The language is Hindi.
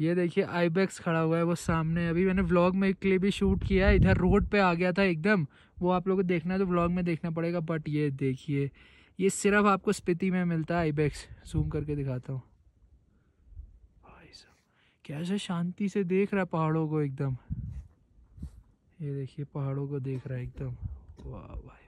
ये देखिए आईबैक्स खड़ा हुआ है वो सामने अभी मैंने व्लॉग में एक लिए भी शूट किया है इधर रोड पे आ गया था एकदम वो आप लोगों को देखना है तो व्लॉग में देखना पड़ेगा बट ये देखिए ये सिर्फ आपको स्पिति में मिलता है आईबैक्स जूम करके दिखाता हूँ भाई साहब कैसे शांति से देख रहा है पहाड़ों को एकदम ये देखिए पहाड़ों को देख रहा है एकदम वाह भाई